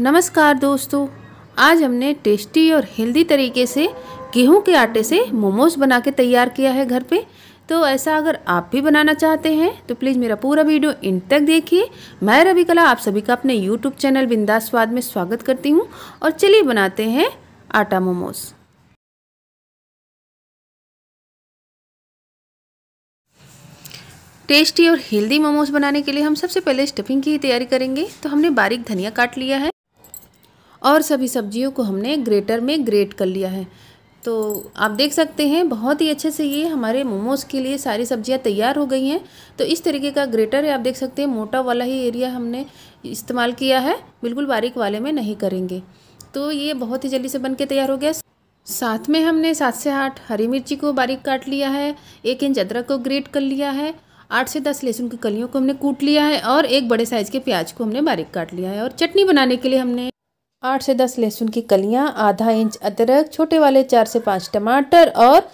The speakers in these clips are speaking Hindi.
नमस्कार दोस्तों आज हमने टेस्टी और हेल्दी तरीके से गेहूं के आटे से मोमोज बना के तैयार किया है घर पे तो ऐसा अगर आप भी बनाना चाहते हैं तो प्लीज़ मेरा पूरा वीडियो इन तक देखिए मैं रवि कला आप सभी का अपने यूट्यूब चैनल बिंदास स्वाद में स्वागत करती हूँ और चलिए बनाते हैं आटा मोमोज टेस्टी और हेल्दी मोमोज बनाने के लिए हम सबसे पहले स्टफिंग की तैयारी करेंगे तो हमने बारीक धनिया काट लिया है और सभी सब्जियों को हमने ग्रेटर में ग्रेट कर लिया है तो आप देख सकते हैं बहुत ही अच्छे से ये हमारे मोमोज के लिए सारी सब्जियां तैयार हो गई हैं तो इस तरीके का ग्रेटर है आप देख सकते हैं मोटा वाला ही एरिया हमने इस्तेमाल किया है बिल्कुल बारीक वाले में नहीं करेंगे तो ये बहुत ही जल्दी से बन के तैयार हो गया साथ में हमने सात से आठ हरी मिर्ची को बारीक काट लिया है एक इंच अदरक को ग्रेट कर लिया है आठ से दस लहसुन की कलियों को हमने कूट लिया है और एक बड़े साइज़ के प्याज को हमने बारीक काट लिया है और चटनी बनाने के लिए हमने आठ से दस लहसुन की कलियाँ आधा इंच अदरक छोटे वाले चार से पाँच टमाटर और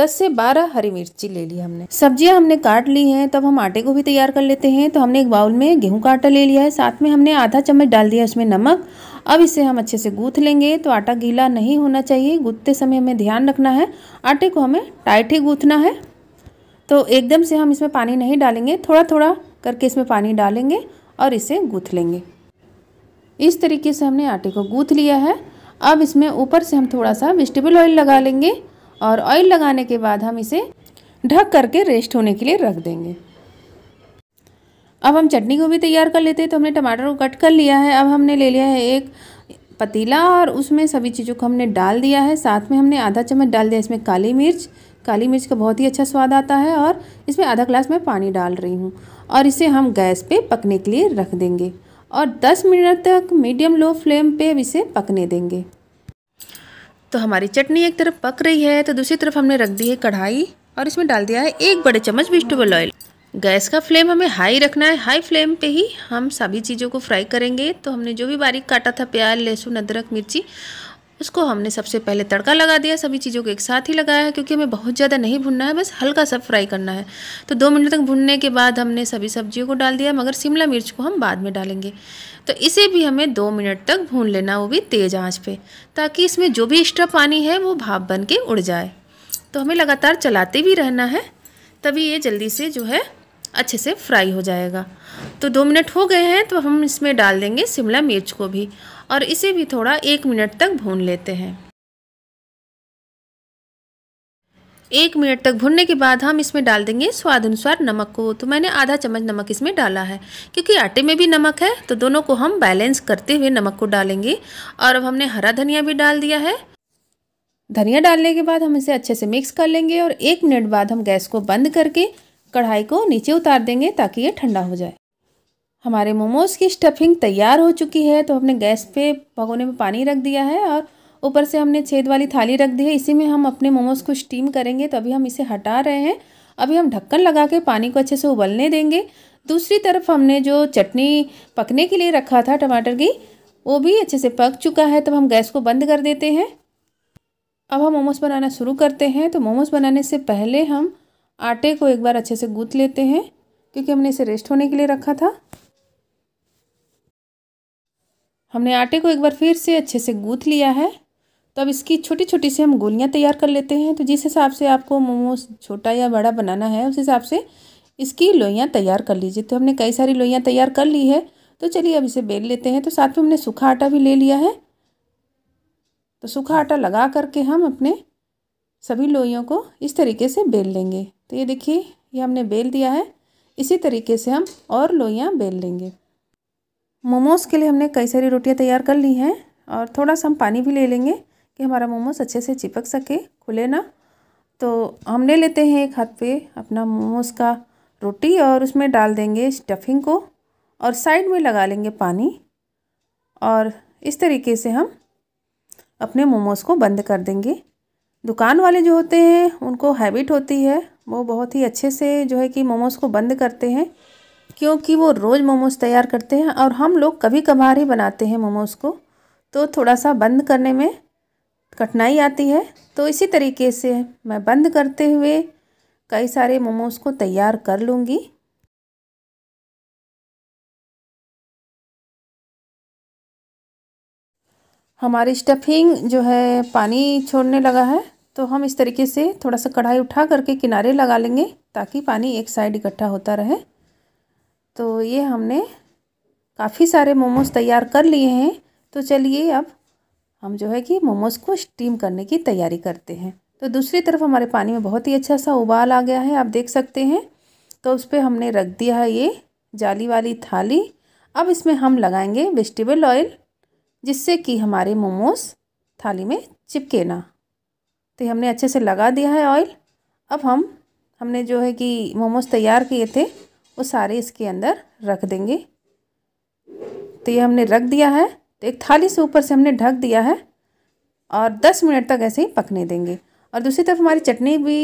दस से बारह हरी मिर्ची ले ली हमने सब्जियां हमने काट ली हैं तब हम आटे को भी तैयार कर लेते हैं तो हमने एक बाउल में गेहूं का आटा ले लिया है साथ में हमने आधा चम्मच डाल दिया उसमें नमक अब इसे हम अच्छे से गूँथ लेंगे तो आटा गीला नहीं होना चाहिए गूँथते समय हमें ध्यान रखना है आटे को हमें टाइट ही गूँथना है तो एकदम से हम इसमें पानी नहीं डालेंगे थोड़ा थोड़ा करके इसमें पानी डालेंगे और इसे गूँथ लेंगे इस तरीके से हमने आटे को गूँथ लिया है अब इसमें ऊपर से हम थोड़ा सा वेजिटेबल ऑयल लगा लेंगे और ऑयल लगाने के बाद हम इसे ढक करके रेस्ट होने के लिए रख देंगे अब हम चटनी को भी तैयार कर लेते हैं तो हमने टमाटर को कट कर लिया है अब हमने ले लिया है एक पतीला और उसमें सभी चीज़ों को हमने डाल दिया है साथ में हमने आधा चम्मच डाल दिया इसमें काली मिर्च काली मिर्च का बहुत ही अच्छा स्वाद आता है और इसमें आधा ग्लास में पानी डाल रही हूँ और इसे हम गैस पर पकने के लिए रख देंगे और 10 मिनट तक मीडियम लो फ्लेम पे इसे पकने देंगे तो हमारी चटनी एक तरफ पक रही है तो दूसरी तरफ हमने रख दी है कढ़ाई और इसमें डाल दिया है एक बड़े चम्मच वेजिटेबल ऑयल गैस का फ्लेम हमें हाई रखना है हाई फ्लेम पे ही हम सभी चीज़ों को फ्राई करेंगे तो हमने जो भी बारीक काटा था प्याज लहसुन अदरक मिर्ची उसको हमने सबसे पहले तड़का लगा दिया सभी चीज़ों को एक साथ ही लगाया है क्योंकि हमें बहुत ज़्यादा नहीं भुनना है बस हल्का सा फ्राई करना है तो दो मिनट तक भुनने के बाद हमने सभी सब्जियों को डाल दिया मगर शिमला मिर्च को हम बाद में डालेंगे तो इसे भी हमें दो मिनट तक भून लेना वो भी तेज़ आँच पर ताकि इसमें जो भी एक्स्ट्रा पानी है वो भाप बन के उड़ जाए तो हमें लगातार चलाते भी रहना है तभी ये जल्दी से जो है अच्छे से फ्राई हो जाएगा तो दो मिनट हो गए हैं तो हम इसमें डाल देंगे शिमला मिर्च को भी और इसे भी थोड़ा एक मिनट तक भून लेते हैं एक मिनट तक भुनने के बाद हम इसमें डाल देंगे स्वाद अनुसार नमक को तो मैंने आधा चम्मच नमक इसमें डाला है क्योंकि आटे में भी नमक है तो दोनों को हम बैलेंस करते हुए नमक को डालेंगे और अब हमने हरा धनिया भी डाल दिया है धनिया डालने के बाद हम इसे अच्छे से मिक्स कर लेंगे और एक मिनट बाद हम गैस को बंद करके कढ़ाई को नीचे उतार देंगे ताकि ये ठंडा हो जाए हमारे मोमोज़ की स्टफिंग तैयार हो चुकी है तो हमने गैस पे भगोने में पानी रख दिया है और ऊपर से हमने छेद वाली थाली रख दी है इसी में हम अपने मोमोज़ को स्टीम करेंगे तो अभी हम इसे हटा रहे हैं अभी हम ढक्कन लगा के पानी को अच्छे से उबलने देंगे दूसरी तरफ हमने जो चटनी पकने के लिए रखा था टमाटर की वो भी अच्छे से पक चुका है तब हम गैस को बंद कर देते हैं अब हम मोमोज़ बनाना शुरू करते हैं तो मोमोज़ बनाने से पहले हम आटे को एक बार अच्छे से गूँथ लेते हैं क्योंकि हमने इसे रेस्ट होने के लिए रखा था हमने आटे को एक बार फिर से अच्छे से गूँथ लिया है तो अब इसकी छोटी छोटी सी हम गोलियां तैयार कर लेते हैं तो जिस हिसाब से आपको मोमोज छोटा या बड़ा बनाना है उस हिसाब से इसकी लोइयाँ तैयार कर लीजिए तो हमने कई सारी लोइयाँ तैयार कर ली है तो चलिए अब इसे बेल लेते हैं तो साथ में हमने सूखा आटा भी ले लिया है तो सूखा आटा लगा करके हम अपने सभी लोइयों को इस तरीके से बेल लेंगे तो ये देखिए ये हमने बेल दिया है इसी तरीके से हम और लोइयाँ बेल लेंगे मोमोज़ के लिए हमने कई सारी रोटियाँ तैयार कर ली हैं और थोड़ा सा हम पानी भी ले लेंगे कि हमारा मोमोस अच्छे से चिपक सके खुले ना तो हम ले लेते हैं एक हाथ पे अपना मोमोस का रोटी और उसमें डाल देंगे स्टफिंग को और साइड में लगा लेंगे पानी और इस तरीके से हम अपने मोमोस को बंद कर देंगे दुकान वाले जो होते हैं उनको हैबिट होती है वो बहुत ही अच्छे से जो है कि मोमोज़ को बंद करते हैं क्योंकि वो रोज़ मोमोज़ तैयार करते हैं और हम लोग कभी कभार ही बनाते हैं मोमोज़ को तो थोड़ा सा बंद करने में कठिनाई आती है तो इसी तरीके से मैं बंद करते हुए कई सारे मोमोज़ को तैयार कर लूँगी हमारी स्टफिंग जो है पानी छोड़ने लगा है तो हम इस तरीके से थोड़ा सा कढ़ाई उठा करके किनारे लगा लेंगे ताकि पानी एक साइड इकट्ठा होता रहे तो ये हमने काफ़ी सारे मोमोज तैयार कर लिए हैं तो चलिए अब हम जो है कि मोमोज़ को स्टीम करने की तैयारी करते हैं तो दूसरी तरफ हमारे पानी में बहुत ही अच्छा सा उबाल आ गया है आप देख सकते हैं तो उस पर हमने रख दिया है ये जाली वाली थाली अब इसमें हम लगाएंगे वेजिटेबल ऑयल जिससे कि हमारे मोमोज थाली में चिपके ना तो ये हमने अच्छे से लगा दिया है ऑयल अब हम हमने जो है कि मोमोज तैयार किए थे वो सारे इसके अंदर रख देंगे तो ये हमने रख दिया है तो एक थाली से ऊपर से हमने ढक दिया है और दस मिनट तक ऐसे ही पकने देंगे और दूसरी तरफ हमारी चटनी भी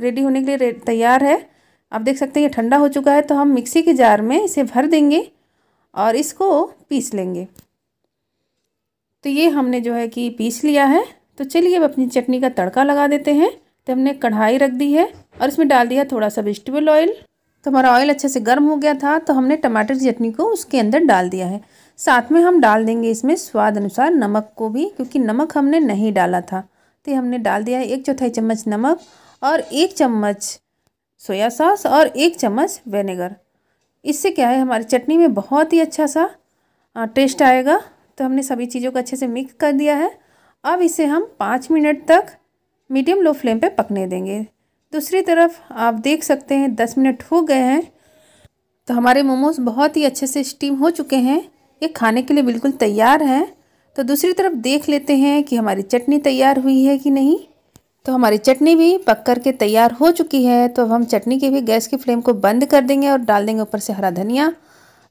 रेडी होने के लिए तैयार है आप देख सकते हैं ये ठंडा हो चुका है तो हम मिक्सी के जार में इसे भर देंगे और इसको पीस लेंगे तो ये हमने जो है कि पीस लिया है तो चलिए अब अपनी चटनी का तड़का लगा देते हैं तो हमने कढ़ाई रख दी है और इसमें डाल दिया थोड़ा सा वेजिटेबल ऑयल तो हमारा ऑयल अच्छे से गर्म हो गया था तो हमने टमाटर की चटनी को उसके अंदर डाल दिया है साथ में हम डाल देंगे इसमें स्वाद अनुसार नमक को भी क्योंकि नमक हमने नहीं डाला था तो हमने डाल दिया है एक चौथाई चम्मच नमक और एक चम्मच सोया सॉस और एक चम्मच वेनेगर इससे क्या है हमारी चटनी में बहुत ही अच्छा सा टेस्ट आएगा तो हमने सभी चीज़ों को अच्छे से मिक्स कर दिया है अब इसे हम पाँच मिनट तक मीडियम लो फ्लेम पे पकने देंगे दूसरी तरफ आप देख सकते हैं दस मिनट हो गए हैं तो हमारे मोमोज बहुत ही अच्छे से स्टीम हो चुके हैं ये खाने के लिए बिल्कुल तैयार हैं तो दूसरी तरफ देख लेते हैं कि हमारी चटनी तैयार हुई है कि नहीं तो हमारी चटनी भी पक कर के तैयार हो चुकी है तो अब हम चटनी के भी गैस की फ्लेम को बंद कर देंगे और डाल देंगे ऊपर से हरा धनिया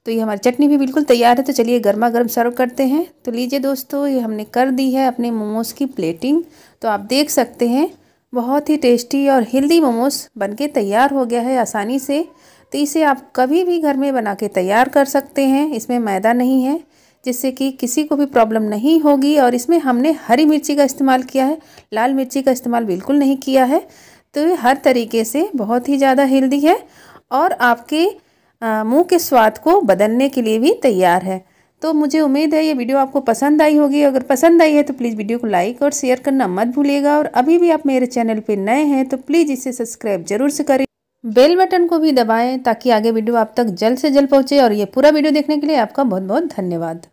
तो ये हमारी चटनी भी बिल्कुल तैयार है तो चलिए गर्मा गर्म सर्व करते हैं तो लीजिए दोस्तों ये हमने कर दी है अपने मोमोज़ की प्लेटिंग तो आप देख सकते हैं बहुत ही टेस्टी और हेल्दी मोमोस बनके तैयार हो गया है आसानी से तो इसे आप कभी भी घर में बना के तैयार कर सकते हैं इसमें मैदा नहीं है जिससे कि किसी को भी प्रॉब्लम नहीं होगी और इसमें हमने हरी मिर्ची का इस्तेमाल किया है लाल मिर्ची का इस्तेमाल बिल्कुल नहीं किया है तो ये हर तरीके से बहुत ही ज़्यादा हेल्दी है और आपके मुंह के स्वाद को बदलने के लिए भी तैयार है तो मुझे उम्मीद है ये वीडियो आपको पसंद आई होगी अगर पसंद आई है तो प्लीज़ वीडियो को लाइक और शेयर करना मत भूलिएगा और अभी भी आप मेरे चैनल पर नए हैं तो प्लीज़ इसे सब्सक्राइब जरूर से करें बेल बटन को भी दबाएं ताकि आगे वीडियो आप तक जल्द से जल्द पहुंचे और ये पूरा वीडियो देखने के लिए आपका बहुत बहुत धन्यवाद